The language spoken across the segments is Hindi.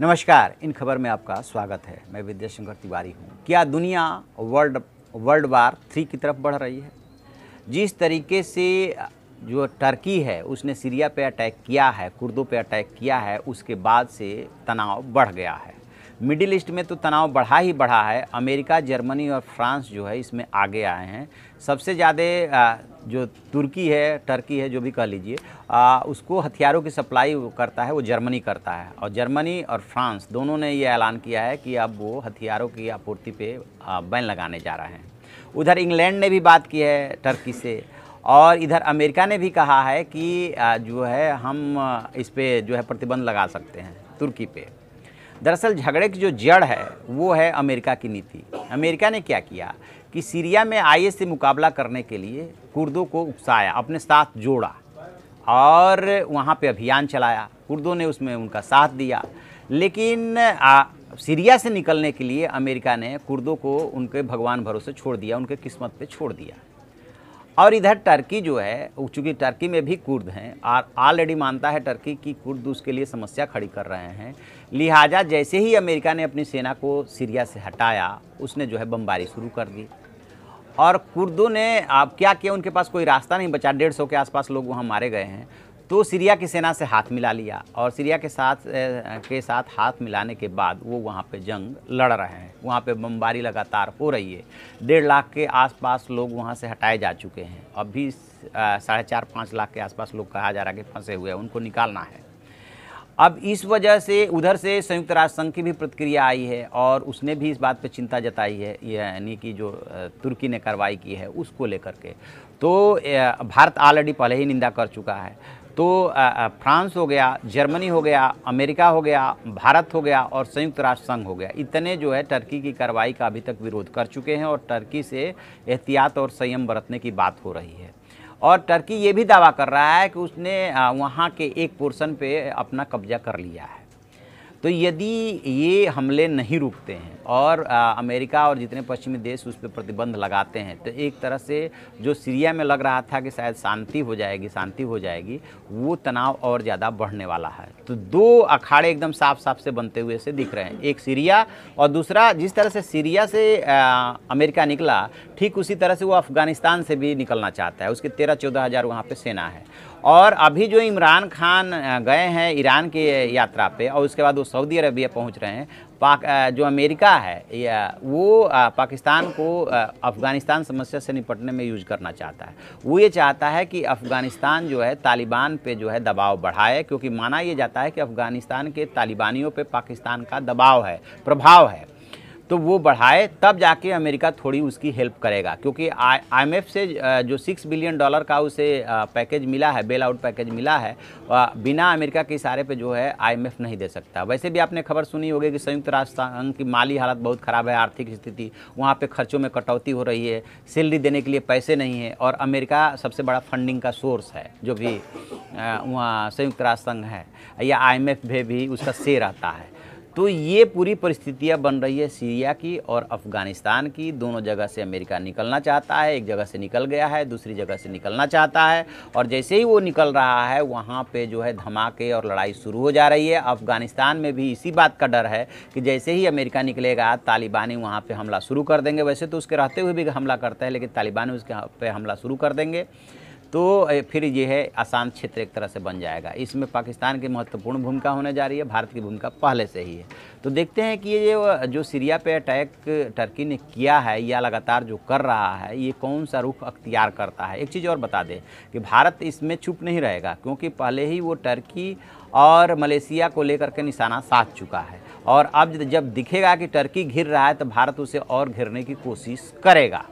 नमस्कार इन खबर में आपका स्वागत है मैं विद्याशंकर तिवारी हूँ क्या दुनिया वर्ल्ड वर्ल्ड वार थ्री की तरफ बढ़ रही है जिस तरीके से जो टर्की है उसने सीरिया पे अटैक किया है कुर्दों पे अटैक किया है उसके बाद से तनाव बढ़ गया है मिडिल ईस्ट में तो तनाव बढ़ा ही बढ़ा है अमेरिका जर्मनी और फ्रांस जो है इसमें आगे आए हैं सबसे ज़्यादा जो तुर्की है टर्की है जो भी कह लीजिए आ, उसको हथियारों की सप्लाई करता है वो जर्मनी करता है और जर्मनी और फ्रांस दोनों ने ये ऐलान किया है कि अब वो हथियारों की आपूर्ति पे बैन लगाने जा रहे हैं उधर इंग्लैंड ने भी बात की है टर्की से और इधर अमेरिका ने भी कहा है कि जो है हम इस पर जो है प्रतिबंध लगा सकते हैं तुर्की पे दरअसल झगड़े की जो जड़ है वो है अमेरिका की नीति अमेरिका ने क्या किया कि सीरिया में आई से मुकाबला करने के लिए कुर्दों को उकसाया अपने साथ जोड़ा और वहाँ पे अभियान चलाया कुर्दों ने उसमें उनका साथ दिया लेकिन आ, सीरिया से निकलने के लिए अमेरिका ने कुर्दों को उनके भगवान भरोसे छोड़ दिया उनके किस्मत पे छोड़ दिया और इधर टर्की जो है चूँकि टर्की में भी कुर्द हैं और ऑलरेडी मानता है टर्की कि कुर्द उसके लिए समस्या खड़ी कर रहे हैं लिहाजा जैसे ही अमेरिका ने अपनी सेना को सीरिया से हटाया उसने जो है बमबारी शुरू कर दी और कुर्दों ने आप क्या किया उनके पास कोई रास्ता नहीं बचा डेढ़ सौ के आसपास लोग वहाँ मारे गए हैं तो सीरिया की सेना से हाथ मिला लिया और सीरिया के साथ के साथ हाथ मिलाने के बाद वो वहाँ पे जंग लड़ रहे हैं वहाँ पे बमबारी लगातार हो रही है डेढ़ लाख के आसपास लोग वहाँ से हटाए जा चुके हैं अभी साढ़े चार पाँच लाख के आसपास लोग कहा जा रहा है कि फंसे हुए हैं उनको निकालना है अब इस वजह से उधर से संयुक्त राष्ट्र संघ की भी प्रतिक्रिया आई है और उसने भी इस बात पर चिंता जताई है यानी कि जो तुर्की ने कार्रवाई की है उसको लेकर के तो भारत ऑलरेडी पहले ही निंदा कर चुका है तो फ्रांस हो गया जर्मनी हो गया अमेरिका हो गया भारत हो गया और संयुक्त राष्ट्र संघ हो गया इतने जो है टर्की की कार्रवाई का अभी तक विरोध कर चुके हैं और टर्की से एहतियात और संयम बरतने की बात हो रही है और टर्की ये भी दावा कर रहा है कि उसने वहाँ के एक पोर्शन पे अपना कब्जा कर लिया है तो यदि ये हमले नहीं रुकते हैं और आ, अमेरिका और जितने पश्चिमी देश उस पर प्रतिबंध लगाते हैं तो एक तरह से जो सीरिया में लग रहा था कि शायद शांति हो जाएगी शांति हो जाएगी वो तनाव और ज़्यादा बढ़ने वाला है तो दो अखाड़े एकदम साफ साफ से बनते हुए से दिख रहे हैं एक सीरिया और दूसरा जिस तरह से सीरिया से आ, अमेरिका निकला ठीक उसी तरह से वो अफ़गानिस्तान से भी निकलना चाहता है उसके तेरह चौदह हज़ार वहाँ पर सेना है और अभी जो इमरान खान गए हैं ईरान की यात्रा पे और उसके बाद वो सऊदी अरबिया पहुंच रहे हैं पाक जो अमेरिका है वो पाकिस्तान को अफ़गानिस्तान समस्या से निपटने में यूज करना चाहता है वो ये चाहता है कि अफ़गानिस्तान जो है तालिबान पे जो है दबाव बढ़ाए क्योंकि माना ये जाता है कि अफ़गानिस्तान के तालिबानियों पे पाकिस्तान का दबाव है प्रभाव है तो वो बढ़ाए तब जाके अमेरिका थोड़ी उसकी हेल्प करेगा क्योंकि आईएमएफ से जो सिक्स बिलियन डॉलर का उसे पैकेज मिला है बेल आउट पैकेज मिला है बिना अमेरिका के इशारे पे जो है आईएमएफ नहीं दे सकता वैसे भी आपने खबर सुनी होगी कि संयुक्त राष्ट्र संघ की माली हालत बहुत ख़राब है आर्थिक स्थिति वहाँ पर खर्चों में कटौती हो रही है सैलरी देने के लिए पैसे नहीं है और अमेरिका सबसे बड़ा फंडिंग का सोर्स है जो भी वहाँ संयुक्त राष्ट्र संघ है या आई एम भी उसका शेयर आता है तो ये पूरी परिस्थितियाँ बन रही है सीरिया की और अफ़गानिस्तान की दोनों जगह से अमेरिका निकलना चाहता है एक जगह से निकल गया है दूसरी जगह से निकलना चाहता है और जैसे ही वो निकल रहा है वहाँ पे जो है धमाके और लड़ाई शुरू हो जा रही है अफ़गानिस्तान में भी इसी बात का डर है कि जैसे ही अमेरिका निकलेगा तालिबानी वहाँ पर हमला शुरू कर देंगे वैसे तो उसके रहते हुए भी हमला करता है लेकिन तालिबानी उसके पे हमला शुरू कर देंगे तो फिर ये है आसान क्षेत्र एक तरह से बन जाएगा इसमें पाकिस्तान की महत्वपूर्ण भूमिका होने जा रही है भारत की भूमिका पहले से ही है तो देखते हैं कि ये जो सीरिया पे अटैक टर्की ने किया है या लगातार जो कर रहा है ये कौन सा रुख अख्तियार करता है एक चीज़ और बता दें कि भारत इसमें चुप नहीं रहेगा क्योंकि पहले ही वो टर्की और मलेशिया को लेकर के निशाना साध चुका है और अब जब दिखेगा कि टर्की घिर रहा है तो भारत उसे और घिरने की कोशिश करेगा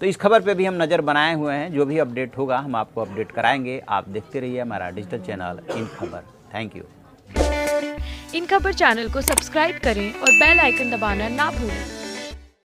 तो इस खबर पे भी हम नज़र बनाए हुए हैं जो भी अपडेट होगा हम आपको अपडेट कराएंगे आप देखते रहिए हमारा डिजिटल चैनल इन खबर थैंक यू इन खबर चैनल को सब्सक्राइब करें और बेल आइकन दबाना ना भूलें